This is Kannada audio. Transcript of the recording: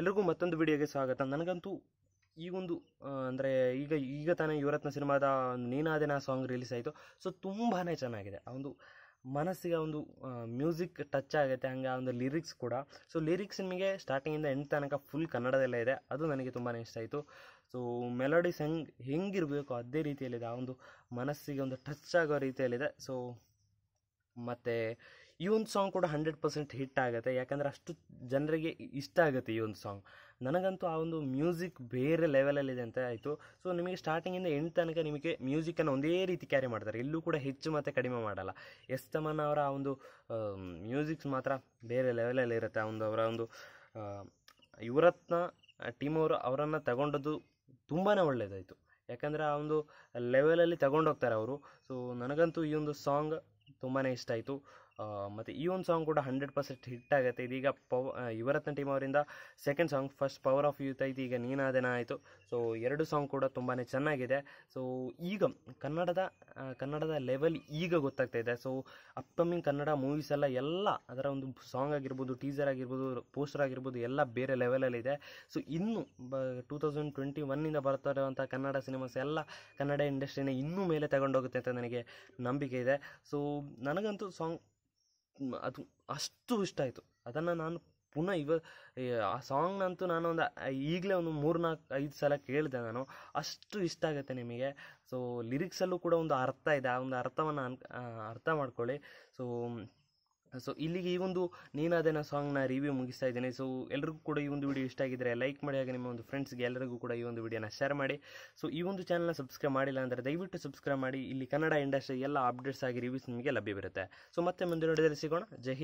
ಎಲ್ರಿಗೂ ಮತ್ತೊಂದು ವಿಡಿಯೋಗೆ ಸ್ವಾಗತ ನನಗಂತೂ ಈಗೊಂದು ಅಂದರೆ ಈಗ ಈಗ ತಾನೇ ಯುವರತ್ನ ಸಿನಿಮಾದ ನೀನಾದಿನ ಸಾಂಗ್ ರಿಲೀಸ್ ಆಯಿತು ಸೊ ತುಂಬಾ ಚೆನ್ನಾಗಿದೆ ಆ ಒಂದು ಮನಸ್ಸಿಗೆ ಒಂದು ಮ್ಯೂಸಿಕ್ ಟಚ್ ಆಗುತ್ತೆ ಹಂಗೆ ಒಂದು ಲಿರಿಕ್ಸ್ ಕೂಡ ಸೊ ಲಿರಿಕ್ಸ್ ನಿಮಗೆ ಸ್ಟಾರ್ಟಿಂಗಿಂದ ಎಂಡ್ ತನಕ ಫುಲ್ ಕನ್ನಡದಲ್ಲೇ ಇದೆ ಅದು ನನಗೆ ತುಂಬಾ ಇಷ್ಟ ಆಯಿತು ಸೊ ಮೆಲೋಡಿಸ್ ಹೆಂಗೆ ಹೆಂಗಿರಬೇಕು ಅದೇ ರೀತಿಯಲ್ಲಿದೆ ಆ ಒಂದು ಮನಸ್ಸಿಗೆ ಒಂದು ಟಚ್ ಆಗೋ ರೀತಿಯಲ್ಲಿದೆ ಸೊ ಮತ್ತು ಈ ಒಂದು ಸಾಂಗ್ ಕೂಡ ಹಂಡ್ರೆಡ್ ಪರ್ಸೆಂಟ್ ಹಿಟ್ ಆಗುತ್ತೆ ಯಾಕಂದರೆ ಅಷ್ಟು ಜನರಿಗೆ ಇಷ್ಟ ಆಗುತ್ತೆ ಈ ಒಂದು ಸಾಂಗ್ ನನಗಂತೂ ಆ ಒಂದು ಮ್ಯೂಸಿಕ್ ಬೇರೆ ಲೆವೆಲಲ್ಲಿದೆ ಅಂತ ಆಯಿತು ಸೊ ನಿಮಗೆ ಸ್ಟಾರ್ಟಿಂಗಿಂದ ಎಂಡ್ ತನಕ ನಿಮಗೆ ಮ್ಯೂಸಿಕನ್ನು ಒಂದೇ ರೀತಿ ಕ್ಯಾರಿ ಮಾಡ್ತಾರೆ ಎಲ್ಲೂ ಕೂಡ ಹೆಚ್ಚು ಮತ್ತು ಕಡಿಮೆ ಮಾಡಲ್ಲ ಎಸ್ ತಮನ್ ಅವರ ಆ ಒಂದು ಮ್ಯೂಸಿಕ್ಸ್ ಮಾತ್ರ ಬೇರೆ ಲೆವೆಲಲ್ಲಿ ಇರುತ್ತೆ ಆ ಒಂದು ಅವರ ಒಂದು ಇವರತ್ನ ಟೀಮ್ ಅವರು ಅವರನ್ನು ತಗೊಂಡದ್ದು ತುಂಬಾ ಒಳ್ಳೆಯದಾಯಿತು ಯಾಕಂದರೆ ಆ ಒಂದು ಲೆವೆಲಲ್ಲಿ ತಗೊಂಡೋಗ್ತಾರೆ ಅವರು ಸೊ ನನಗಂತೂ ಈ ಒಂದು ಸಾಂಗ್ ತುಂಬಾ ಇಷ್ಟ ಆಯಿತು ಮತ್ತು ಈ ಒಂದು ಸಾಂಗ್ ಕೂಡ ಹಂಡ್ರೆಡ್ ಪರ್ಸೆಂಟ್ ಹಿಟ್ ಆಗುತ್ತೆ ಇದೀಗ ಪವ ಯುವರತ್ನ ಟೀಮ್ ಅವರಿಂದ second song first power of youth ಐತಿ ಈಗ ನೀನಾದೆನ ಆಯಿತು ಸೊ ಎರಡು ಸಾಂಗ್ ಕೂಡ ತುಂಬಾ ಚೆನ್ನಾಗಿದೆ ಸೊ ಈಗ ಕನ್ನಡದ ಕನ್ನಡದ ಲೆವೆಲ್ ಈಗ ಗೊತ್ತಾಗ್ತಾ ಇದೆ ಸೊ ಅಪ್ಕಮಿಂಗ್ ಕನ್ನಡ ಮೂವೀಸ್ ಎಲ್ಲ ಎಲ್ಲ ಅದರ ಒಂದು ಸಾಂಗ್ ಆಗಿರ್ಬೋದು ಟೀಸರ್ ಆಗಿರ್ಬೋದು ಪೋಸ್ಟರ್ ಆಗಿರ್ಬೋದು ಎಲ್ಲ ಬೇರೆ ಲೆವೆಲಲ್ಲಿದೆ ಸೊ ಇನ್ನು ಬ ಟೂ ತೌಸಂಡ್ ಟ್ವೆಂಟಿ ಒನ್ನಿಂದ ಬರ್ತಾ ಇರುವಂಥ ಕನ್ನಡ ಸಿನಿಮಾಸ್ ಎಲ್ಲ ಕನ್ನಡ ಇಂಡಸ್ಟ್ರಿನ ಇನ್ನೂ ಮೇಲೆ ತಗೊಂಡೋಗುತ್ತೆ ಅಂತ ನನಗೆ ನಂಬಿಕೆ ಇದೆ ಸೊ ನನಗಂತೂ ಸಾಂಗ್ ಅದು ಅಷ್ಟು ಇಷ್ಟ ಆಯಿತು ಅದನ್ನು ನಾನು ಪುನಃ ಇವ ಆ ಸಾಂಗ್ನಂತೂ ನಾನು ಒಂದು ಈಗಲೇ ಒಂದು ಮೂರು ನಾಲ್ಕು ಐದು ಸಲ ಕೇಳಿದೆ ನಾನು ಅಷ್ಟು ಇಷ್ಟ ಆಗುತ್ತೆ ನಿಮಗೆ ಸೊ ಲಿರಿಕ್ಸಲ್ಲೂ ಕೂಡ ಒಂದು ಅರ್ಥ ಇದೆ ಆ ಒಂದು ಅರ್ಥವನ್ನು ಅನ್ ಅರ್ಥ ಮಾಡ್ಕೊಳ್ಳಿ ಸೊ ಸೊ ಇಲ್ಲಿಗೆ ಈ ಒಂದು ನೀನಾದೇನ ಸಾಂಗ್ನ ರಿವ್ಯೂ ಮುಗಿಸ್ತಾ ಇದ್ದೀನಿ ಸೊ ಎಲ್ಲರಿಗೂ ಕೂಡ ಈ ಒಂದು ವಿಡಿಯೋ ಇಷ್ಟ ಆಗಿದ್ರೆ ಲೈಕ್ ಮಾಡಿ ಹಾಗೆ ನಿಮ್ಮ ಒಂದು ಫ್ರೆಂಡ್ಸ್ಗೆ ಎಲ್ಲರಿಗೂ ಕೂಡ ಈ ಒಂದು ವಿಡಿಯೋನ ಶೇರ್ ಮಾಡಿ ಸೊ ಈ ಒಂದು ಚಾನಲ್ನ ಸಬ್ಸ್ಕ್ರೈಬ್ ಮಾಡಿಲ್ಲ ಅಂದರೆ ದಯವಿಟ್ಟು ಸಬ್ಸ್ಕ್ರೈಬ್ ಮಾಡಿ ಇಲ್ಲಿ ಕನ್ನಡ ಇಂಡಸ್ಟ್ರಿ ಎಲ್ಲ ಅಪ್ಡೇಟ್ಸ್ ಆಗಿ ರಿವ್ಯೂಸ್ ನಿಮಗೆ ಲಭ್ಯವಿರುತ್ತೆ ಸೊ ಮತ್ತೆ ಮುಂದಿನ ಸಿಗೋಣ ಜೈ